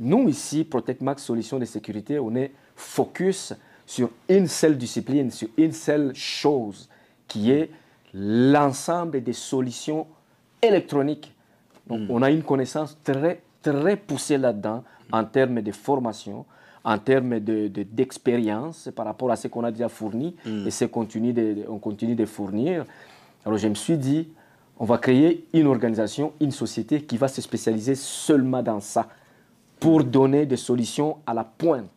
Nous, ici, Protect Max Solutions de sécurité, on est focus sur une seule discipline, sur une seule chose, qui est l'ensemble des solutions électroniques. Donc, hmm. on a une connaissance très, très poussée là-dedans en termes de formation, en termes d'expérience par rapport à ce qu'on a déjà fourni hmm. et ce qu'on continue de fournir. Alors, je me suis dit, on va créer une organisation, une société qui va se spécialiser seulement dans ça pour donner des solutions à la pointe.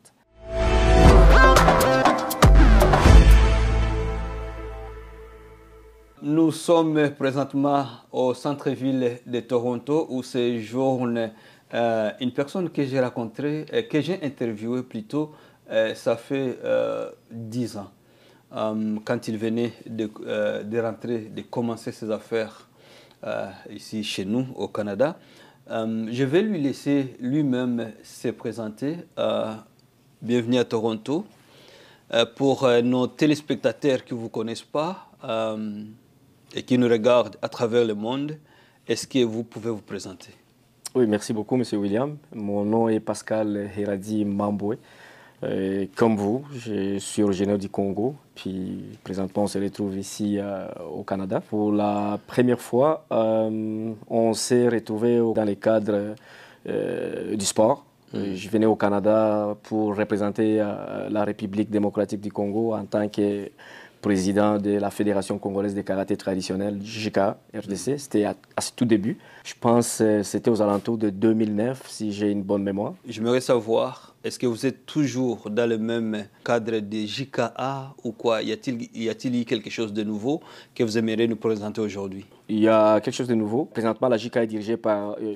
Nous sommes présentement au centre-ville de Toronto où séjourne euh, une personne que j'ai rencontrée, euh, que j'ai interviewée plutôt, euh, ça fait euh, dix ans, euh, quand il venait de, rentrer, de commencer ses affaires ici chez nous au Canada. Euh, je vais lui laisser lui-même se présenter. Euh, bienvenue à Toronto. Euh, pour nos téléspectateurs qui ne vous connaissent pas et qui nous regardent à travers le monde, est-ce que vous pouvez vous présenter Oui, merci beaucoup, Monsieur William. Mon nom est Pascal Heradi Mamboué. Euh, comme vous, je suis originaire du Congo, puis présentement on se retrouve ici euh, au Canada. Pour la première fois, euh, on s'est retrouvé dans les cadres du sport. Mm. Je venais au Canada pour représenter la République démocratique du Congo en tant que président de la Fédération congolaise de karaté traditionnel, JK, RDC. Mm. C'était à, ce tout début. Je pense que c'était aux alentours de 2009, si j'ai une bonne mémoire. Je J'aimerais voir. Est-ce que vous êtes toujours dans le même cadre des JKA ou quoi Y a-t-il eu quelque chose de nouveau que vous aimeriez nous présenter aujourd'hui Il y a quelque chose de nouveau. Présentement, la JKA est dirigée par euh,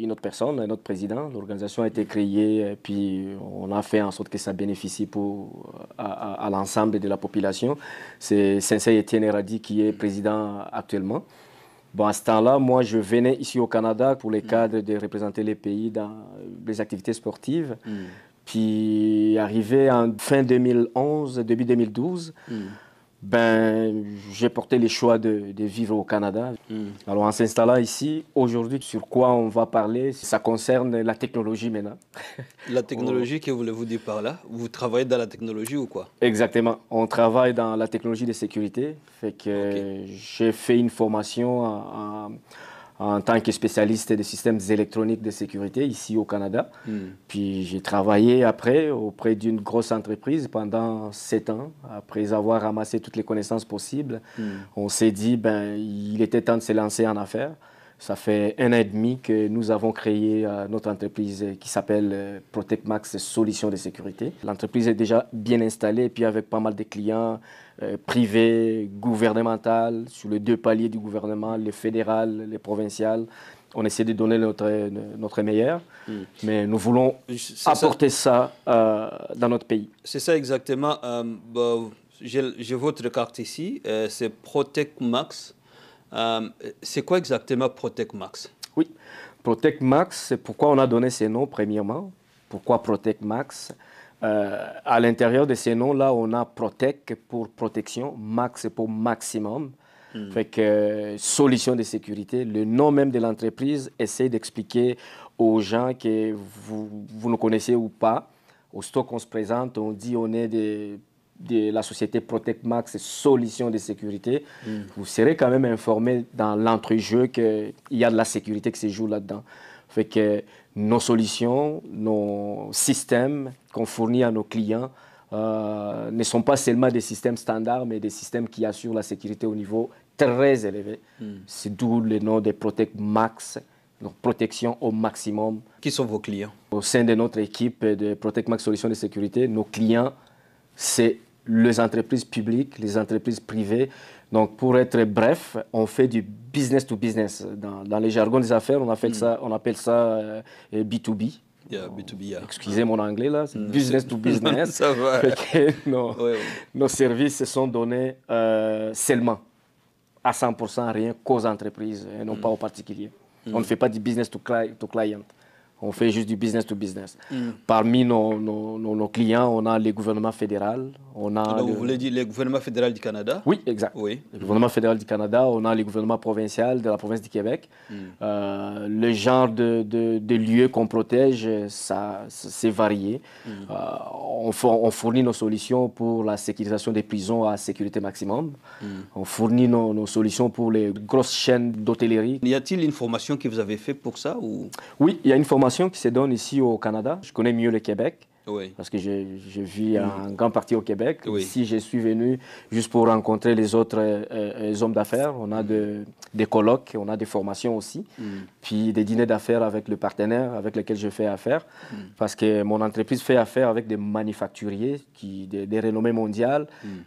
une autre personne, un autre président. L'organisation a été créée et euh, puis on a fait en sorte que ça bénéficie euh, à, l'ensemble de la population. C'est Sensei Etienne Eradi qui est président actuellement. Bon, à ce temps-là, moi, je venais ici au Canada pour les mm. cadres de représenter les pays dans les activités sportives. Mm. Puis arrivé en fin 2011, début 2012, hmm. ben, j'ai porté les choix de, vivre au Canada. Hmm. Alors en s'installant ici, aujourd'hui, sur quoi on va parler, ça concerne la technologie maintenant. La technologie, que que voulez-vous dire par là Vous travaillez dans la technologie ou quoi Exactement. On travaille dans la technologie de sécurité. Fait que j'ai fait une formation en en tant que spécialiste des systèmes électroniques de sécurité ici au Canada. Hmm. Puis j'ai travaillé après auprès d'une grosse entreprise pendant sept ans. Après avoir ramassé toutes les connaissances possibles, hmm. on s'est dit, ben, il était temps de se lancer en affaires. Ça fait un an et demi que nous avons créé euh, notre entreprise qui s'appelle euh, Protect Max Solutions de sécurité. L'entreprise est déjà bien installée et puis avec pas mal de clients euh, privés, gouvernementaux, sur les deux paliers du gouvernement, les fédéral, les provinciales. On essaie de donner notre, notre meilleur, hmm. mais nous voulons apporter ça, dans notre pays. C'est ça exactement. Bah, j'ai votre carte ici, c'est c'est Max. Euh, c'est quoi exactement Protect Max Oui, Protect Max, c'est pourquoi on a donné ces noms premièrement. Pourquoi Protect Max euh, À l'intérieur de ces noms-là, on a Protect pour protection, Max pour maximum. Mmh. Fait que solution de sécurité, le nom même de l'entreprise essaie d'expliquer aux gens que vous, vous nous connaissez ou pas, au stock on se présente, on dit on est des de la société Protect Max solutions de sécurité, vous serez quand même informé dans l'entrejeu qu'il y a de la sécurité qui se joue là-dedans. Fait que nos solutions, nos systèmes qu'on fournit à nos clients euh, ne sont pas seulement des systèmes standards, mais des systèmes qui assurent la sécurité au niveau très élevé. C'est d'où le nom de Protect Max, donc protection au maximum. Qui sont vos clients Au sein de notre équipe de Protect Max Solutions de sécurité, nos clients, c'est les entreprises publiques, les entreprises privées. Donc, pour être bref, on fait du business to business. Dans, les jargons des affaires, on appelle hmm. ça, B2B. Euh, Excusez mon anglais là, hmm. business to business. nos, services sont donnés euh, seulement à 100% rien qu'aux entreprises et non hmm. pas aux particuliers. On ne fait pas du business to, to client. On fait juste du business to business. Mm. Parmi nos, clients, on a les gouvernements fédéraux, On a Vous voulez dire les gouvernements fédéral du Canada Oui, exact. Oui. Le gouvernement fédéral du Canada, on a les gouvernements provincial de la province du Québec. Mm. Euh, le genre de, lieux qu'on protège, ça, c'est varié. Mm. Euh, on, on, fournit nos solutions pour la sécurisation des prisons à sécurité maximum. On fournit nos, solutions pour les grosses chaînes d'hôtellerie. Y a-t-il une formation que vous avez faite pour ça ou... Oui, il y a une formation qui se donne ici au Canada. Je connais mieux le Québec parce que je, vis en grande partie au Québec. Ici, je suis venu juste pour rencontrer les autres euh, euh, hommes d'affaires. On a mm. des colloques, on a des formations aussi, mm. puis des dîners d'affaires avec le partenaire avec lequel je fais affaire, mm. parce que mon entreprise fait affaire avec des manufacturiers, qui, des, renommés renommées mondiales,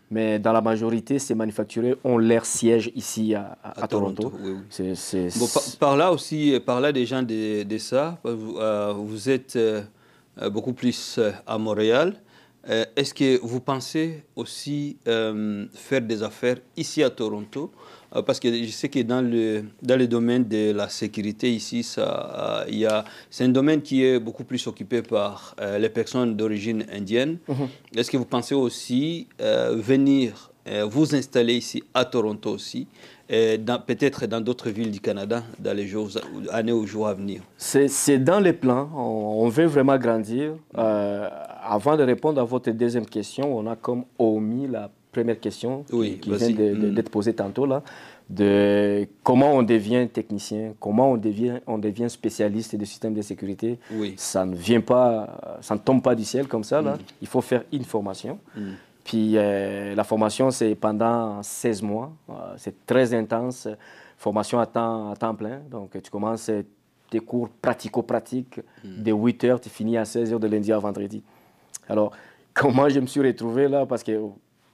mais dans la majorité, ces manufacturiers ont leur siège ici à, Toronto. par, là aussi, euh, par là des gens de, ça, vous, êtes... Euh, beaucoup plus euh, à Montréal. Euh, est-ce que vous pensez aussi faire des affaires ici à Toronto Parce que je sais que dans le, dans le domaine de la sécurité ici, ça, c'est un domaine qui est beaucoup plus occupé par les personnes d'origine indienne. Mm-hmm. Est-ce que vous pensez aussi venir euh, vous installez ici à Toronto aussi, euh, peut-être dans d'autres villes du Canada dans les jours, années ou jours à venir C'est dans les plans. On, veut vraiment grandir. Euh, avant de répondre à votre deuxième question, on a comme omis la première question qui, vient mm. d'être posée tantôt là, de comment on devient technicien, comment on devient, on devient spécialiste des systèmes de sécurité. Oui. Ça ne vient pas, ça ne tombe pas du ciel comme ça là. Mm. Il faut faire une formation. Mm. Puis euh, la formation, c'est pendant 16 mois. Euh, c'est très intense. Formation à temps, à temps plein. Donc, tu commences euh, tes cours pratico-pratiques hmm. de 8 h tu finis à 16 h de lundi à vendredi. Alors, comment je me suis retrouvé là Parce que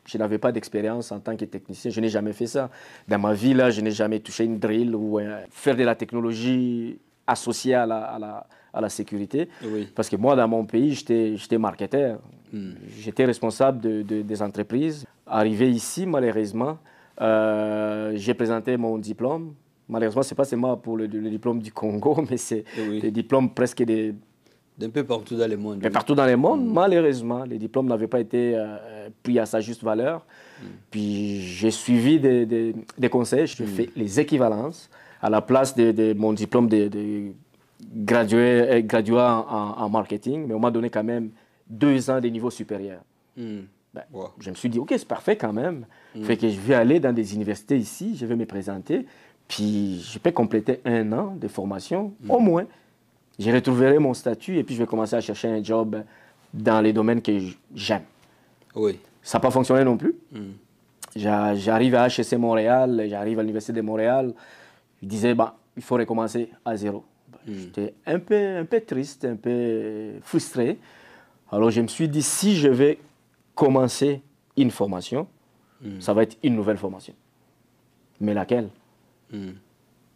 je n'avais pas d'expérience en tant que technicien. Je n'ai jamais fait ça. Dans ma vie, là, je n'ai jamais touché une drill ou faire de la technologie associé à la, à la, à la sécurité. Parce que moi, dans mon pays, j'étais marketeur. Hmm. J'étais responsable de, des entreprises. Arrivé ici, malheureusement, euh, j'ai présenté mon diplôme. Malheureusement, ce n'est pas moi pour le, diplôme du Congo, mais c'est eh des diplômes presque des... D'un peu partout dans le monde. Mais partout dans le monde, hmm. malheureusement. Les diplômes n'avaient pas été euh, pris à sa juste valeur. Hmm. Puis j'ai suivi des, des, des, conseils, je fais les équivalences à la place de, mon diplôme de, de gradué, euh, en, marketing, mais on m'a donné quand même deux ans de niveau supérieur. Hmm. Ben, Je me suis dit, OK, c'est parfait quand même. Hmm. Fait que je vais aller dans des universités ici, je vais me présenter, puis je peux compléter un an de formation, hmm. au moins. Je retrouverai mon statut et puis je vais commencer à chercher un job dans les domaines que j'aime. Oui. Ça n'a pas fonctionné non plus. J'arrive à HEC Montréal, j'arrive à l'Université de Montréal je disais, bah, il faut recommencer à zéro. Bah, hmm. J'étais un peu, un peu triste, un peu frustré. Alors je me suis dit, si je vais commencer une formation, hmm. ça va être une nouvelle formation. Mais laquelle hmm.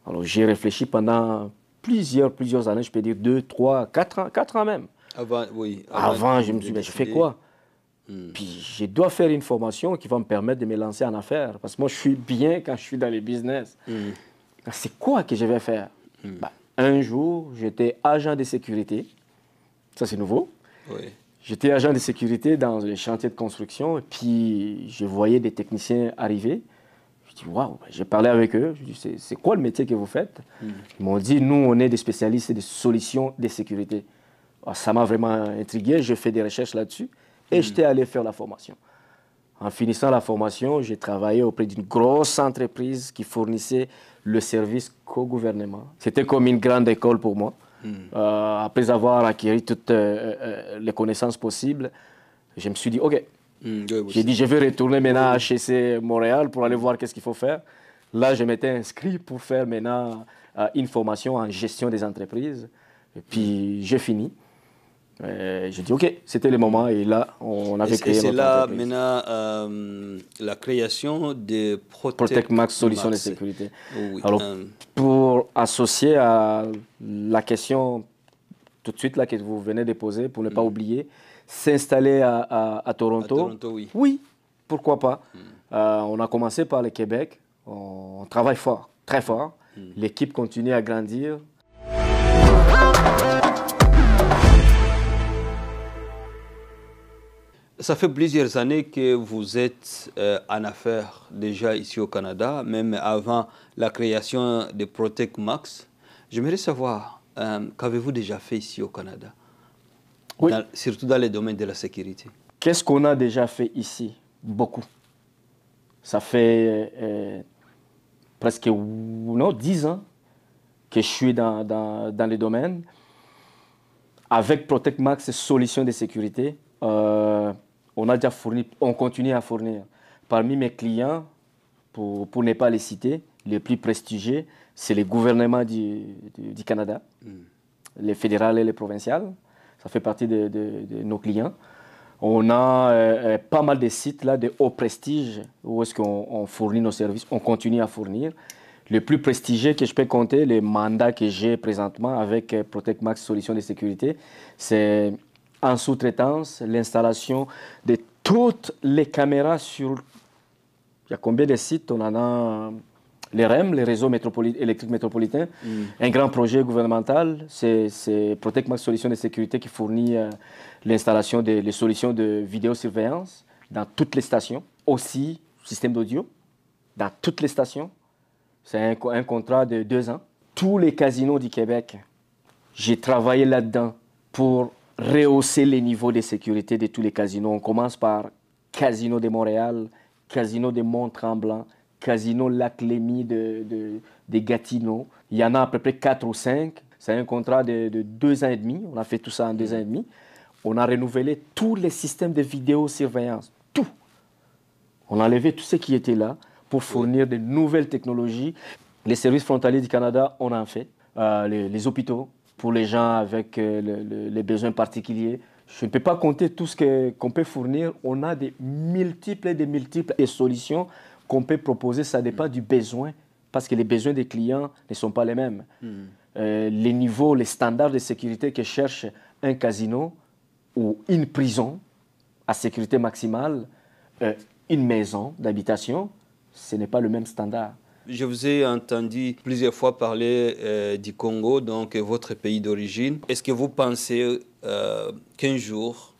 Alors j'ai réfléchi pendant plusieurs, plusieurs années, je peux dire deux, trois, quatre ans, quatre ans même. Avant, oui. Avant, je me suis dit, je fais quoi Puis je dois faire une formation qui va me permettre de me lancer en affaires. Parce que moi, je suis bien quand je suis dans les business. Ben, c'est quoi que je vais faire hmm. ben, Un jour, j'étais agent de sécurité. Ça, c'est nouveau. J'étais agent de sécurité dans les chantiers de construction. puis, je voyais des techniciens arriver. Je dis, waouh, ben, j'ai parlé avec eux. Je dis, c'est quoi le métier que vous faites hmm. Ils m'ont dit, nous, on est des spécialistes des solutions de sécurité. Ah, ça m'a vraiment intrigué. J'ai fait des recherches là-dessus. Et hmm. j'étais allé faire la formation. En finissant la formation, j'ai travaillé auprès d'une grosse entreprise qui fournissait le service au gouvernement. C'était comme une grande école pour moi. Hmm. Euh, après avoir acquis toutes euh, euh, les connaissances possibles, je me suis dit, OK, hmm, j'ai dit, je vais retourner maintenant à HEC Montréal pour aller voir qu'est-ce qu'il faut faire. Là, je m'étais inscrit pour faire maintenant une formation en gestion des entreprises. Et puis, j'ai fini. Euh, j'ai dit, OK, c'était le moment. Et là, on avait créé. Et c'est là maintenant euh, la création de Protect, Max Solutions de sécurité. Oh Alors, euh, pour associer à la question tout de suite là, que vous venez de poser, pour ne pas mm. oublier, s'installer à, Toronto. Toronto, oui. pourquoi pas. Mm. on a commencé par le Québec. On travaille fort, très fort. Mm. L'équipe continue à grandir. Ça fait plusieurs années que vous êtes euh, en affaires déjà ici au Canada, même avant la création de Protect Max. J'aimerais savoir, euh, qu'avez-vous déjà fait ici au Canada Surtout dans le domaine de la sécurité. Qu'est-ce qu'on a déjà fait ici Beaucoup. Ça fait euh, presque non, 10 ans que je suis dans, dans, dans les domaines. Avec Protect Max, solution de sécurité, on a déjà fourni, on continue à fournir. Parmi mes clients, pour, ne pas les citer, les plus prestigieux, c'est les gouvernements du, Canada, hmm. les fédérales et les provinciales. Ça fait partie de, nos clients. On a euh, euh, pas mal de sites là de haut prestige où est-ce qu'on fournit nos services, on continue à fournir. Le plus prestigieux que je peux compter, le mandat que j'ai présentement avec euh, Protect Max Solutions de sécurité, c'est en sous-traitance l'installation de toutes les caméras sur... Il y a combien de sites On en a les REM, les réseaux électriques métropolitains. Mm. Un grand projet gouvernemental, c'est Protect Max Solutions de sécurité qui fournit euh, l'installation des solutions de vidéosurveillance dans toutes les stations. Aussi, système d'audio dans toutes les stations. C'est un contrat de deux ans. Tous les casinos du Québec, j'ai travaillé là-dedans pour rehausser les niveaux de sécurité de tous les casinos. On commence par Casino de Montréal, Casino de Mont-Tremblant, Casino Lac Lémy de, de, Gatineau. Il y en a à peu près 4 ou 5. C'est un contrat de, deux ans et demi. On a fait tout ça en deux ans et demi. On a renouvelé tous les systèmes de vidéosurveillance. Tout. On a enlevé tout ce qui était là pour fournir de nouvelles technologies. Les services frontaliers du Canada, on en fait. Euh, les hôpitaux, pour les gens avec euh, les besoins particuliers. Je ne peux pas compter tout ce qu'on peut fournir. On a des multiples et des multiples solutions qu'on peut proposer. Ça dépend mm. du besoin, parce que les besoins des clients ne sont pas les mêmes. Mm. Euh, les niveaux, les standards de sécurité que cherche un casino ou une prison à sécurité maximale, euh, une maison d'habitation, ce n'est pas le même standard. Je vous ai entendu plusieurs fois parler euh, du Congo, donc votre pays d'origine. Est-ce que vous pensez euh, qu'un jour,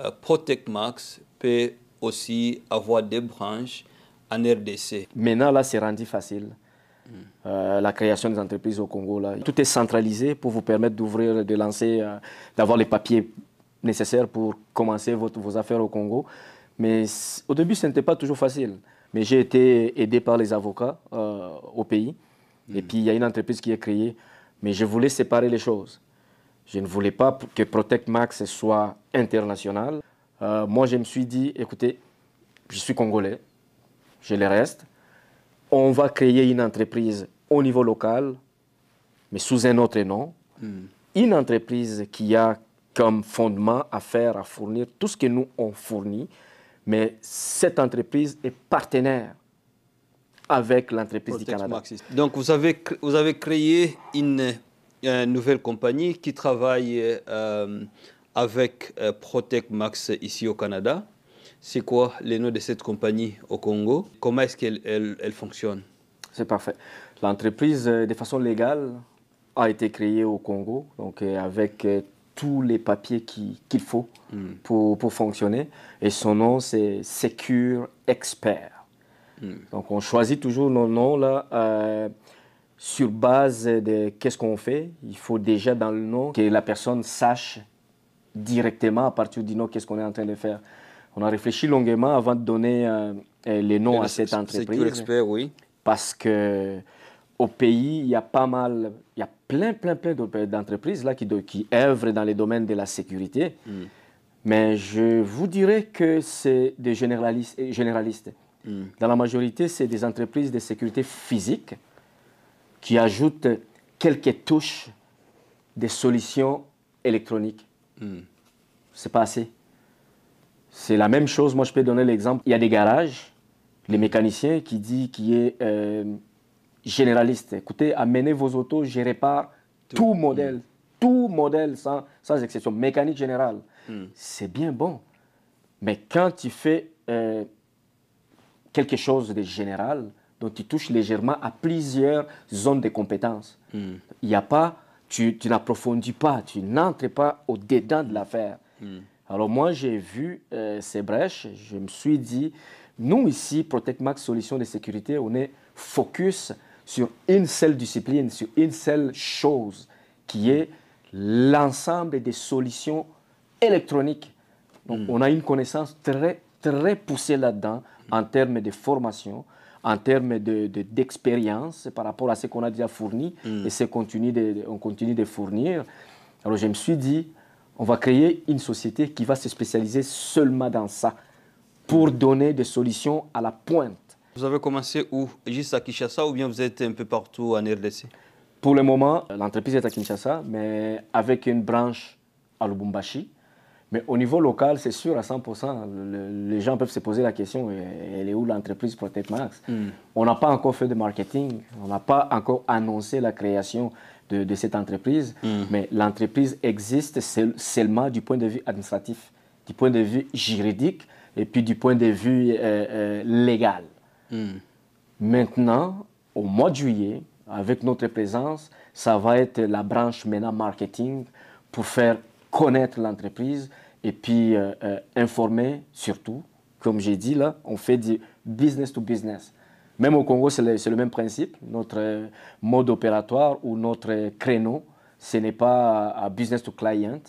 euh, Protect Max peut aussi avoir des branches en RDC Maintenant, là, c'est rendu facile. Hmm. Euh, la création des entreprises au Congo. Là. Tout est centralisé pour vous permettre d'ouvrir, de lancer, d'avoir les papiers nécessaires pour commencer vos affaires au Congo. Mais au début, ce n'était pas toujours facile. Mais j'ai été aidé par les avocats euh, au pays. Et mhm. puis, il y a une entreprise qui est créée. Mais je voulais séparer les choses. Je ne voulais pas que Protect Max soit international. Euh, moi, je me suis dit, écoutez, je suis congolais, je le reste. On va créer une entreprise au niveau local, mais sous un autre nom. Mhm. Une entreprise qui a comme fondement à faire, à fournir tout ce que nous on fourni. Mais cette entreprise est partenaire avec l'entreprise du Canada. Donc vous avez, vous avez créé une, euh, nouvelle compagnie qui travaille euh, avec euh, Protect Max ici au Canada. C'est quoi le nom de cette compagnie au Congo Comment est-ce qu'elle elle fonctionne C'est parfait. L'entreprise, de façon légale, a été créée au Congo, donc avec tous les papiers qu'il faut hmm. pour, fonctionner. Et son nom, c'est Secure Expert. Hmm. Donc, on choisit toujours nos noms là. Euh, sur base de qu'est-ce qu'on fait, il faut déjà dans le nom que la personne sache directement à partir du nom qu'est-ce qu'on est en train de faire. On a réfléchi longuement avant de donner euh, les noms à cette entreprise. Secure Expert, oui. Parce que au pays, il y a pas mal, il y a plein, plein, plein d'entreprises là qui, œuvrent dans les domaines de la sécurité. Mm. Mais je vous dirais que c'est des généralistes. Mm. Dans la majorité, c'est des entreprises de sécurité physique qui ajoutent quelques touches des solutions électroniques. Mm. C'est pas assez. C'est la même chose. Moi, je peux donner l'exemple. Il y a des garages, les mécaniciens qui disent qu'il y a généraliste. Écoutez, amenez vos autos, je répare tout, modèle, mm. tout modèle sans, sans, exception, mécanique générale. Mm. C'est bien bon. Mais quand tu fais euh, quelque chose de général, donc tu touches légèrement à plusieurs zones de compétences, mm. il n'y a pas, tu, tu n'approfondis pas, tu n'entres pas au dedans de l'affaire. Alors moi, j'ai vu euh, ces brèches, je me suis dit, nous ici, Protect Max Solutions de sécurité, on est focus sur une seule discipline, sur une seule chose, qui est l'ensemble des solutions électroniques. Donc hmm. on a une connaissance très, très poussée là-dedans en termes de formation, en termes d'expérience de, par rapport à ce qu'on a déjà fourni hmm. et ce qu'on de, continue de fournir. Alors je me suis dit, on va créer une société qui va se spécialiser seulement dans ça, pour donner des solutions à la pointe vous avez commencé où Juste à Kinshasa ou bien vous êtes un peu partout en RDC Pour le moment, l'entreprise est à Kinshasa, mais avec une branche à Lubumbashi. Mais au niveau local, c'est sûr à 100%. les gens peuvent se poser la question elle est où l'entreprise Protect Max hmm. On n'a pas encore fait de marketing, on n'a pas encore annoncé la création de, cette entreprise, hmm. mais l'entreprise existe seulement du point de vue administratif, du point de vue juridique et puis du point de vue euh, euh, légal. Maintenant, au mois de juillet, avec notre présence, ça va être la branche MENA marketing pour faire connaître l'entreprise et puis euh, euh, informer surtout. Comme j'ai dit là, on fait du business to business. Même au Congo, c'est le, même principe. Notre euh, mode opératoire ou notre créneau, ce n'est pas business to client.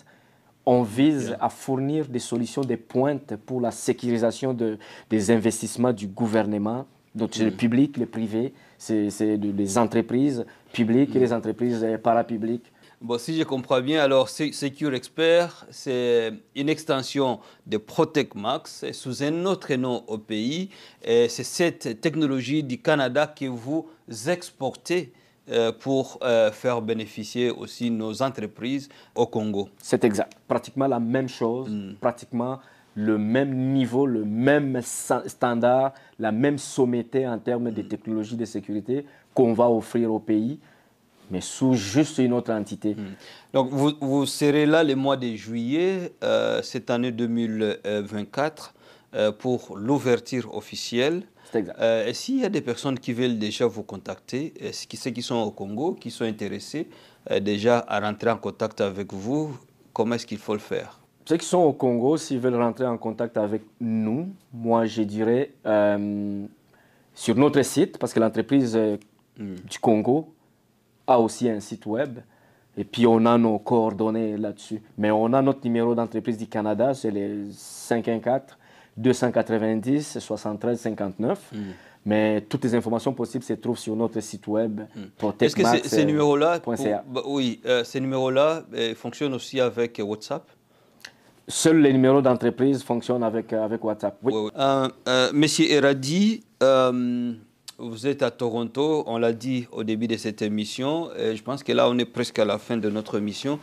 On vise à fournir des solutions, des pointes pour la sécurisation des investissements du gouvernement donc c'est le public, le privé, c'est les entreprises publiques et les entreprises euh, parapubliques. Bon, si je comprends bien, alors Secure Expert, c'est une extension de Protect Max sous un autre nom au pays. C'est cette technologie du Canada que vous exportez euh, pour euh, faire bénéficier aussi nos entreprises au Congo. C'est exact. Pratiquement la même chose, mm. pratiquement le même niveau, le même standard, la même sommeté en termes de technologies de sécurité qu'on va offrir au pays, mais sous juste une autre entité. Hmm. Donc vous, serez là le mois de juillet, euh, cette année 2024, euh, pour l'ouverture officielle. Euh, et s'il y a des personnes qui veulent déjà vous contacter, ceux qui sont au Congo, qui sont intéressés déjà à rentrer en contact avec vous, comment est-ce qu'il faut le faire ceux qui sont au Congo, s'ils veulent rentrer en contact avec nous, moi je dirais euh, sur notre site, parce que l'entreprise euh, mm. du Congo a aussi un site web. Et puis on a nos coordonnées là-dessus. Mais on a notre numéro d'entreprise du Canada, c'est le 514 290 73 59. Mais toutes les informations possibles se trouvent sur notre site web mm. Est-ce que ces, numéros-là, euh, bah, oui, ces numéros-là fonctionnent aussi avec WhatsApp seuls les numéros d'entreprise fonctionnent avec, euh, avec WhatsApp. Euh, euh, Monsieur Eradi, vous êtes à Toronto, on l'a dit au début de cette émission, et je pense que là on est presque à la fin de notre émission.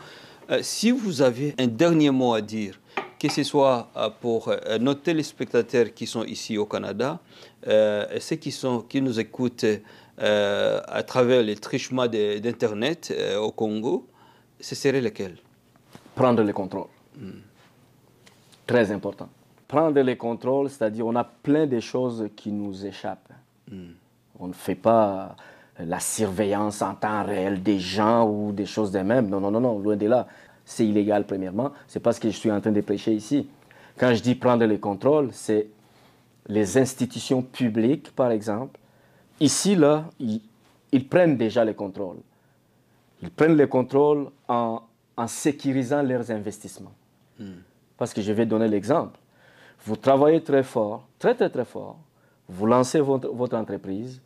si vous avez un dernier mot à dire, que ce soit pour nos téléspectateurs qui sont ici au Canada, et ceux qui, sont, qui nous écoutent à travers les trichements d'Internet au Congo, ce serait lequel Prendre le contrôle. Hmm très important. Prendre les contrôles, c'est-à-dire on a plein de choses qui nous échappent. Hmm. On ne fait pas la surveillance en temps réel des gens ou des choses des mêmes. Non, non, non, non, loin de là. C'est illégal, premièrement. C'est pas ce que je suis en train de prêcher ici. Quand je dis prendre les contrôles, c'est les institutions publiques, par exemple. Ici, là, ils, prennent déjà les contrôles. Ils prennent les contrôles en, sécurisant leurs investissements. Hmm. Parce que je vais donner l'exemple. Vous travaillez très fort, très très très fort, vous lancez votre, entreprise,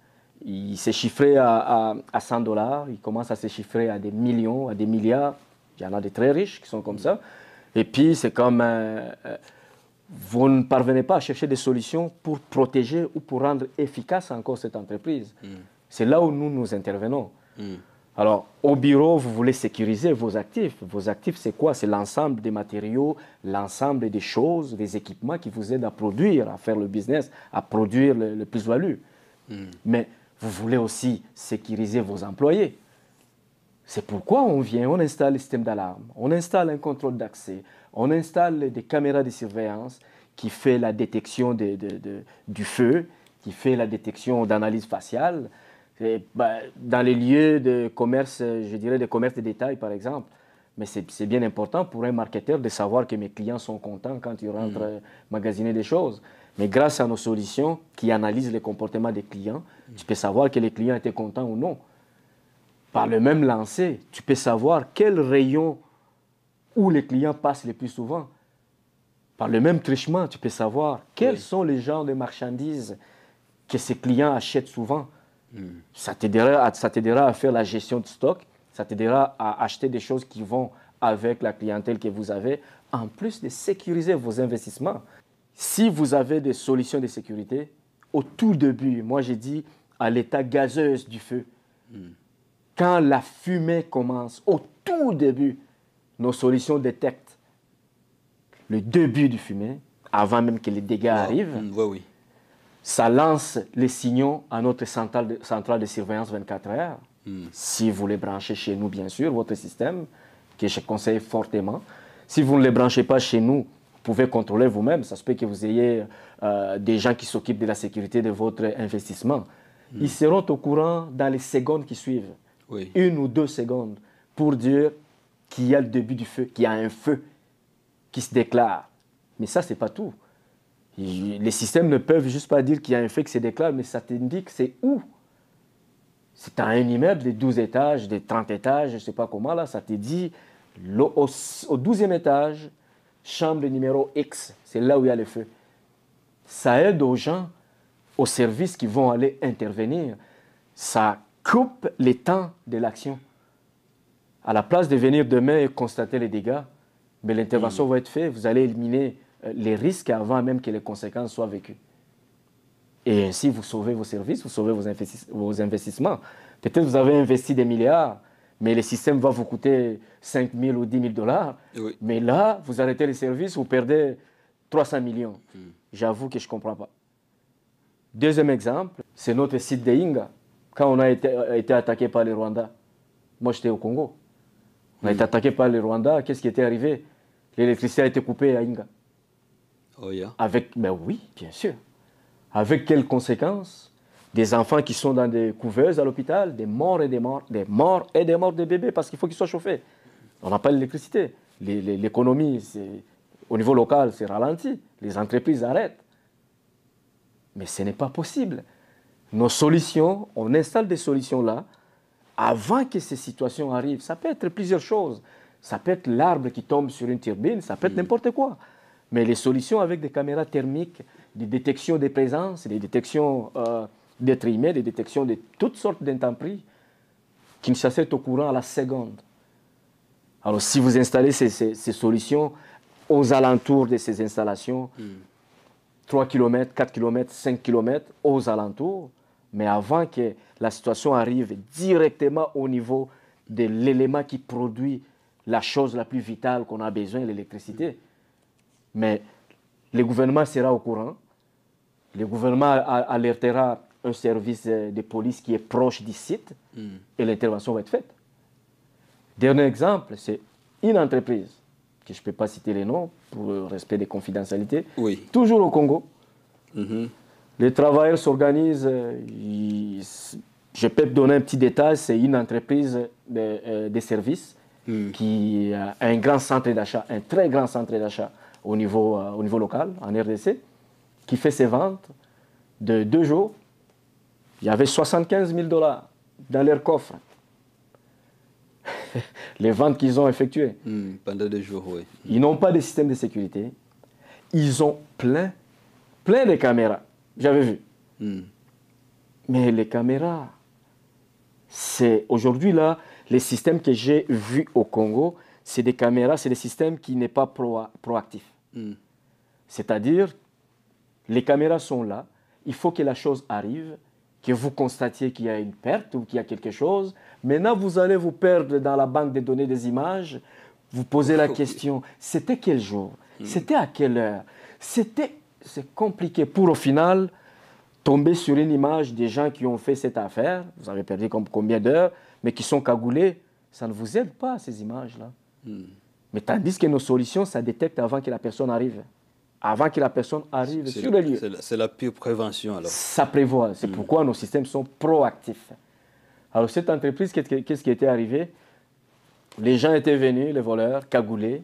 il s'est chiffré à, 100 dollars, il commence à se chiffrer à des millions, à des milliards. Il y en a des très riches qui sont comme ça. Et puis, c'est comme euh, euh, vous ne parvenez pas à chercher des solutions pour protéger ou pour rendre efficace encore cette entreprise. Mm. C'est là où nous, nous intervenons. Mm. Alors, au bureau, vous voulez sécuriser vos actifs. Vos actifs, c'est quoi C'est l'ensemble des matériaux, l'ensemble des choses, des équipements qui vous aident à produire, à faire le business, à produire le, plus-value. Hmm. Mais vous voulez aussi sécuriser vos employés. C'est pourquoi on vient, on installe le système d'alarme, on installe un contrôle d'accès, on installe des caméras de surveillance qui fait la détection du feu, qui fait la détection d'analyse faciale, bah, dans les lieux de commerce, je dirais de commerce de détail, par exemple. Mais c'est bien important pour un marketeur de savoir que mes clients sont contents quand ils rentrent mm. euh, magasiner des choses. Mais grâce à nos solutions qui analysent le comportement des clients, mm. tu peux savoir que les clients étaient contents ou non. Par le même lancer, tu peux savoir quel rayon où les clients passent le plus souvent. Par le même trichement, tu peux savoir quels sont les genres de marchandises que ces clients achètent souvent. Mm. Ça t'aidera à, faire la gestion de stock, ça t'aidera à acheter des choses qui vont avec la clientèle que vous avez, en plus de sécuriser vos investissements. Si vous avez des solutions de sécurité, au tout début, moi j'ai dit à l'état gazeuse du feu, mm. quand la fumée commence, au tout début, nos solutions détectent le début du fumée avant même que les dégâts ah, arrivent. Mm, oui, oui ça lance les signaux à notre centrale de, centrale de surveillance 24 heures. Hmm. Si vous les branchez chez nous, bien sûr, votre système, que je conseille fortement. Si vous ne les branchez pas chez nous, vous pouvez contrôler vous-même. Ça se peut que vous ayez euh, des gens qui s'occupent de la sécurité de votre investissement. Hmm. Ils seront au courant dans les secondes qui suivent, une ou deux secondes, pour dire qu'il y a le début du feu, qu'il y a un feu qui se déclare. Mais ça, ce n'est pas tout. Les systèmes ne peuvent juste pas dire qu'il y a un fait que c'est déclaré, mais ça t'indique c'est où. C'est à un immeuble des 12 étages, des 30 étages, je ne sais pas comment, là, ça te dit au, 12e étage, chambre numéro X, c'est là où il y a le feu. Ça aide aux gens, aux services qui vont aller intervenir. Ça coupe les temps de l'action. À la place de venir demain et constater les dégâts, mais ben, l'intervention va être faite, vous allez éliminer euh, les risques avant même que les conséquences soient vécues. Et si vous sauvez vos services, vous sauvez vos, investissements. Peut-être vous avez investi des milliards, mais le système va vous coûter 5 000 ou 10 000 dollars. Mais là, vous arrêtez les services, vous perdez 300 millions. Hmm. J'avoue que je ne comprends pas. Deuxième exemple, c'est notre site de Inga. Quand on a été, euh, attaqué par les Rwandais, moi j'étais au Congo. On a hmm. été attaqué par les Rwandais, qu'est-ce qui était arrivé L'électricité a été coupée à Inga. Oh, Avec, mais ben oui, bien sûr. Avec quelles conséquences Des enfants qui sont dans des couveuses à l'hôpital, des morts et des morts, des morts et des morts de bébés parce qu'il faut qu'ils soient chauffés. On n'a pas l'électricité. L'économie, au niveau local, c'est ralenti. Les entreprises arrêtent. Mais ce n'est pas possible. Nos solutions, on installe des solutions là avant que ces situations arrivent. Ça peut être plusieurs choses. Ça peut être l'arbre qui tombe sur une turbine, ça peut être n'importe quoi. Mais les solutions avec des caméras thermiques, des détections de présence, des détections euh, des des détections de toutes sortes qui ne s'assèrent au courant à la seconde. Alors si vous installez ces, solutions aux alentours de ces installations, 3 km, 4 km, 5 km, aux alentours, mais avant que la situation arrive directement au niveau de l'élément qui produit la chose la plus vitale qu'on a besoin, l'électricité, hmm. Mais le gouvernement sera au courant. Le gouvernement alertera un service euh, de police qui est proche du site hmm. et l'intervention va être faite. Dernier exemple, c'est une entreprise, que je ne peux pas citer les noms pour le euh, respect des confidentialités, oui. toujours au Congo. Mm-hmm. Les travailleurs s'organisent, euh, je peux te donner un petit détail, c'est une entreprise de, services hmm. qui a un grand centre d'achat, un très grand centre d'achat au niveau, euh, au niveau local, en RDC, qui fait ses ventes de deux jours. Il y avait 75 000 dollars dans leur coffre. les ventes qu'ils ont effectuées. Hmm, pendant deux jours, oui. Hmm. Ils n'ont pas de système de sécurité. Ils ont plein, plein de caméras. J'avais vu. Hmm. Mais les caméras, c'est aujourd'hui là, les systèmes que j'ai vus au Congo, c'est des caméras, c'est des systèmes qui n'est pas pro proactifs. C'est-à-dire, les caméras sont là, il faut que la chose arrive, que vous constatiez qu'il y a une perte ou qu'il y a quelque chose. Maintenant, vous allez vous perdre dans la banque de données des images, vous posez la question, c'était quel jour mm. C'était à quelle heure C'était... C'est compliqué pour au final tomber sur une image des gens qui ont fait cette affaire, vous avez perdu combien d'heures, mais qui sont cagoulés, ça ne vous aide pas, ces images-là. Mm. Mais tandis que nos solutions, ça détecte avant que la personne arrive. Avant que la personne arrive sur le lieu. C'est la, pure prévention alors. Ça prévoit. C'est hmm. pourquoi nos systèmes sont proactifs. Alors cette entreprise, qu'est-ce qui était arrivé Les gens étaient venus, les voleurs, cagoulés.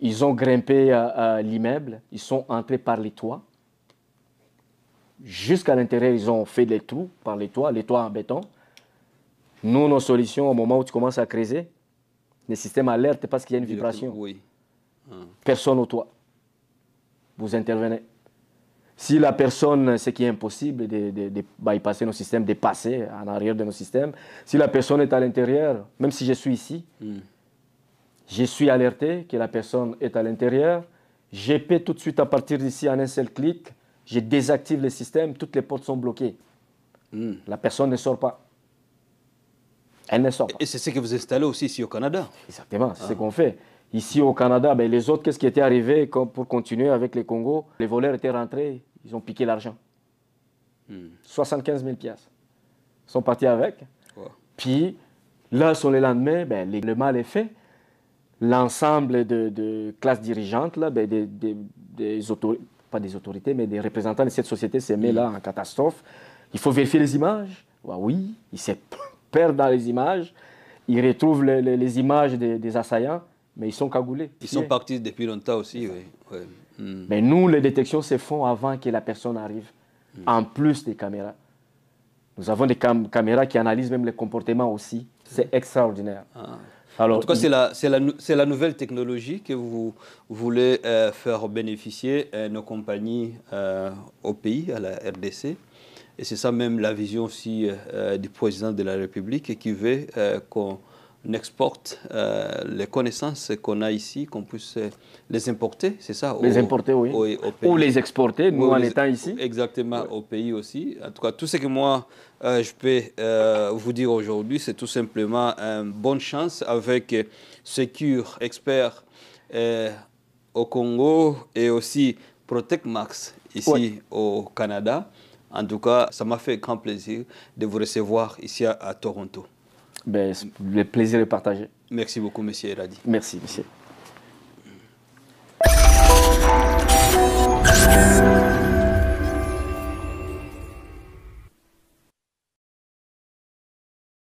Ils ont grimpé à l'immeuble. Ils sont entrés par les toits. Jusqu'à l'intérieur, ils ont fait des trous par les toits, les toits en béton. Nous, nos solutions, au moment où tu commences à creuser, le système alerte parce qu'il y a une vibration. Oui. Ah. Personne au toit. Vous intervenez. Si la personne, ce qui est impossible de, bypasser nos systèmes, de passer en arrière de nos systèmes, si la personne est à l'intérieur, même si je suis ici, hmm. je suis alerté que la personne est à l'intérieur, je peux tout de suite à partir d'ici en un seul clic, je désactive le système, toutes les portes sont bloquées. Hmm. La personne ne sort pas elle ne sort pas. Et c'est ce que vous installez aussi ici au Canada. Exactement, c'est ce ah. qu'on fait. Ici au Canada, ben, les autres, qu'est-ce qui était arrivé pour continuer avec les Congos Les voleurs étaient rentrés, ils ont piqué l'argent. 75 hmm. 000 piastres. Ils sont partis avec. Puis, là, sur le lendemain, ben, le mal est fait. L'ensemble de, classes dirigeantes, là, ben, pas des autorités, mais des représentants de cette société s'est mis hmm. là en catastrophe. Il faut vérifier les images. oui, il s'est perdent dans les images. Ils retrouvent les, images des, assaillants, mais ils sont cagoulés. Ils sont partis depuis longtemps aussi, oui. Hmm. Mais nous, les détections se font avant que la personne arrive, hmm. en plus des caméras. Nous avons des caméras qui analysent même les comportements aussi. C'est extraordinaire. Ah. en tout cas, c'est la, nouvelle technologie que vous voulez euh, faire bénéficier euh, nos compagnies euh, au pays, à la RDC. Et c'est ça même la vision aussi euh, euh, du président de la République qui veut euh, qu'on exporte les connaissances qu'on a ici, qu'on puisse les importer, c'est ça Les importer, oui. Ou les exporter, nous, en étant ici Exactement, au pays aussi. En tout cas, tout ce que moi, je peux vous dire aujourd'hui, c'est tout simplement une bonne chance avec Secure, Expert au Congo et aussi Protect Max ici au Canada. En tout cas, ça m'a fait grand plaisir de vous recevoir ici à, Toronto. Ben, le plaisir est partagé. Merci beaucoup, monsieur Eradi. Merci, monsieur.